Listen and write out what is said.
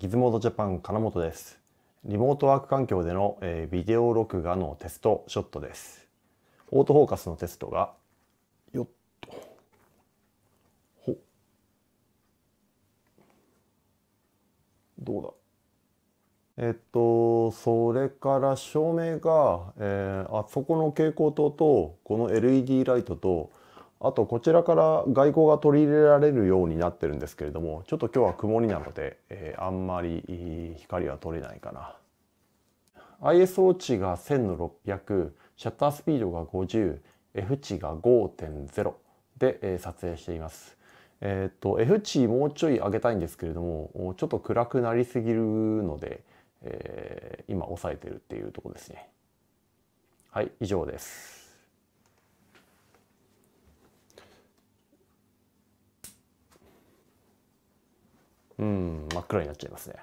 ギズモードジャパン金本です。リモートワーク環境での、えー、ビデオ録画のテストショットです。オートフォーカスのテストが、よっと。ほ。どうだえっと、それから照明が、えー、あそこの蛍光灯と、この LED ライトと、あとこちらから外光が取り入れられるようになってるんですけれどもちょっと今日は曇りなので、えー、あんまり光は取れないかな ISO 値が1 600シャッタースピードが 50F 値が5.0で、えー、撮影していますえっ、と F 値もうちょい上げたいんですけれどもちょっと暗くなりすぎるので、えー、今抑えてるっていうとこですねはい以上ですうん真っ黒になっちゃいますね